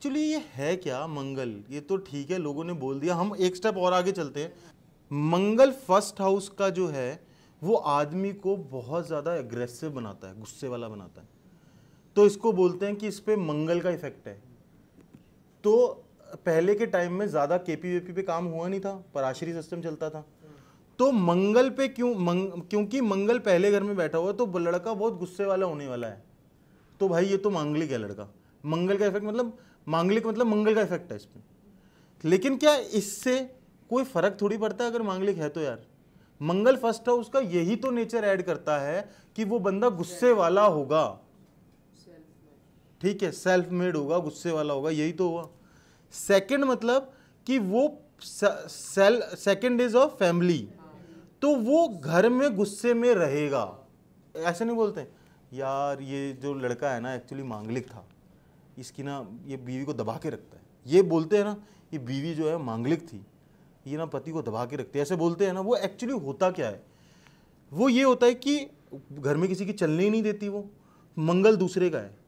Actually ये है क्या मंगल ये तो ठीक है लोगों ने बोल दिया हम एक स्टेप और आगे चलते हैं मंगल फर्स्ट हाउस का जो है वो आदमी को बहुत ज़्यादा एग्रेसिव बनाता है गुस्से वाला बनाता है तो इसको बोलते हैं कि इस पर मंगल का इफेक्ट है तो पहले के टाइम में ज़्यादा के पी वेपी पे काम हुआ नहीं था पराशरी सिस्टम चलता था तो मंगल पे क्यों मंग क्योंकि मंगल पहले घर में बैठा हुआ तो लड़का बहुत गुस्से वाला होने वाला है तो भाई ये तो मांगलिक है लड़का मंगल का इफेक्ट मतलब मांगलिक मतलब मंगल का इफेक्ट है इसमें लेकिन क्या इससे कोई फर्क थोड़ी पड़ता है अगर मांगलिक है तो यार मंगल फर्स्ट हाउस का यही तो नेचर ऐड करता है कि वो बंदा गुस्से वाला होगा ठीक है सेल्फ मेड होगा गुस्से वाला होगा यही तो हुआ सेकंड मतलब कि वो sale second is of family तो वो घर में गुस्से में रहेगा ऐसे नहीं बोलते यार ये जो लड़का है ना एक्चुअली मांगलिक था इसकी ना ये बीवी को दबा के रखता है ये बोलते हैं ना ये बीवी जो है मांगलिक थी ये ना पति को दबा के रखती है ऐसे बोलते हैं ना वो एक्चुअली होता क्या है वो ये होता है कि घर में किसी की चलने ही नहीं देती वो मंगल दूसरे का है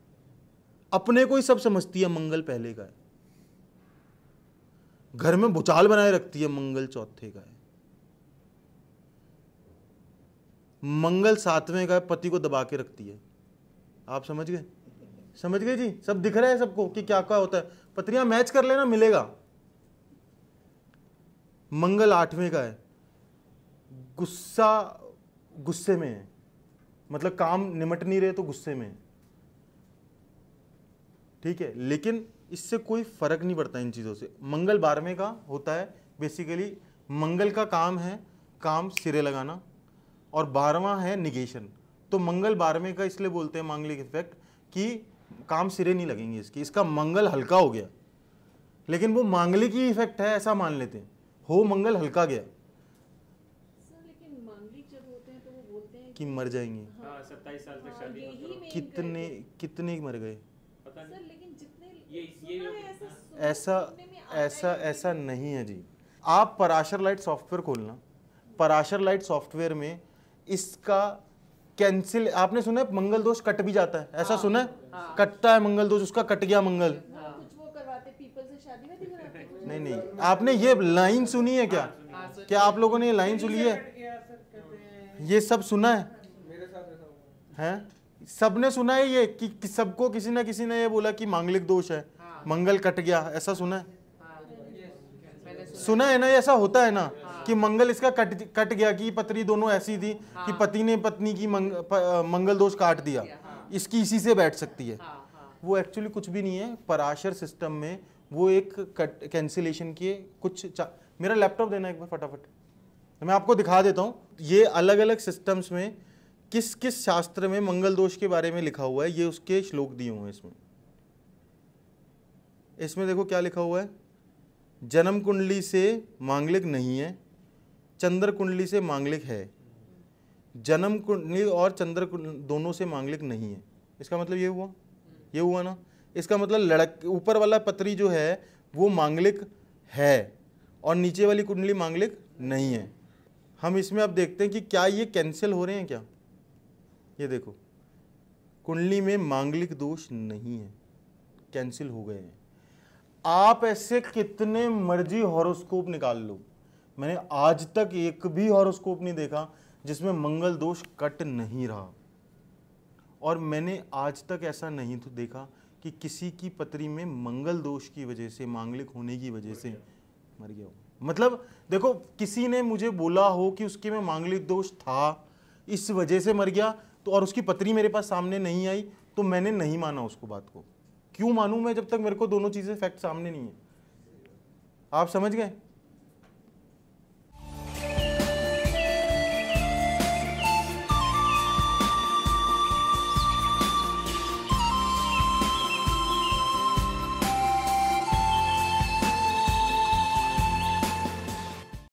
अपने को ही सब समझती है मंगल पहले का है घर में भूचाल बनाए रखती है मंगल चौथे का है मंगल सातवें का पति को दबा के रखती है आप समझ गए समझ गए जी सब दिख रहा है सबको कि क्या क्या होता है पत्रियां मैच कर लेना मिलेगा मंगल आठवें का है गुस्सा गुस्से में है मतलब काम निमट नहीं रहे तो गुस्से में ठीक है लेकिन इससे कोई फर्क नहीं पड़ता इन चीज़ों से मंगल बारहवें का होता है बेसिकली मंगल का काम है काम सिरे लगाना और बारहवा है निगेशन तो मंगल बारहवें का इसलिए बोलते हैं मांगलिक इफेक्ट कि काम सिरे नहीं लगेंगे इसकी इसका मंगल हल्का हो गया लेकिन वो मांगली की इफेक्ट है ऐसा मान लेते हैं हो मंगल हल्का गया तो कि मर जाएंगे हाँ। हाँ, सत्ताईस साल तक हाँ, शादी मतलब कितने कितने मर गए ऐसा ऐसा ऐसा नहीं है जी आप पराशर लाइट सॉफ्टवेयर खोलना पराशर लाइट सॉफ्टवेयर में इसका कैंसिल आपने सुना है मंगल दोष कट भी जाता है ऐसा हाँ। सुना है हाँ। कटता है मंगल दोष उसका कट गया मंगल हाँ। नहीं नहीं आपने ये लाइन सुनी है क्या क्या आप लोगों ने ये लाइन सुनी है ये सब सुना है हैं सबने सुना है ये कि सबको किसी ना किसी ने ये बोला कि मांगलिक दोष है मंगल कट गया ऐसा सुना है सुना है ना ऐसा होता है ना कि मंगल इसका कट कट गया कि पत्री दोनों ऐसी थी हाँ। कि पति ने पत्नी की मंग, प, मंगल दोष काट दिया हाँ। इसकी इसी से बैठ सकती है हाँ, हाँ। वो एक्चुअली कुछ भी नहीं है पराशर सिस्टम में वो एक कट कैंसिलेशन की कुछ मेरा लैपटॉप देना एक बार फटाफट मैं आपको दिखा देता हूँ ये अलग अलग सिस्टम्स में किस किस शास्त्र में मंगल दोष के बारे में लिखा हुआ है ये उसके श्लोक दिए हुए हैं इसमें इसमें देखो क्या लिखा हुआ है जन्म कुंडली से मांगलिक नहीं है चंद्र कुंडली से मांगलिक है जन्म कुंडली और चंद्र कुंडली दोनों से मांगलिक नहीं है इसका मतलब ये हुआ ये हुआ ना इसका मतलब लड़क ऊपर वाला पत्री जो है वो मांगलिक है और नीचे वाली कुंडली मांगलिक नहीं है हम इसमें अब देखते हैं कि क्या ये कैंसिल हो रहे हैं क्या ये देखो कुंडली में मांगलिक दोष नहीं है कैंसिल हो गए हैं आप ऐसे कितने मर्जी हॉरोस्कोप निकाल लो मैंने आज तक एक भी हॉरोस्कोप नहीं देखा जिसमें मंगल दोष कट नहीं रहा और मैंने आज तक ऐसा नहीं तो देखा कि किसी की पत्री में मंगल दोष की वजह से मांगलिक होने की वजह से मर गया हो मतलब देखो किसी ने मुझे बोला हो कि उसके में मांगलिक दोष था इस वजह से मर गया तो और उसकी पत्री मेरे पास सामने नहीं आई तो मैंने नहीं माना उसको बात को क्यों मानूं मैं जब तक मेरे को दोनों चीज़ें फैक्ट सामने नहीं है आप समझ गए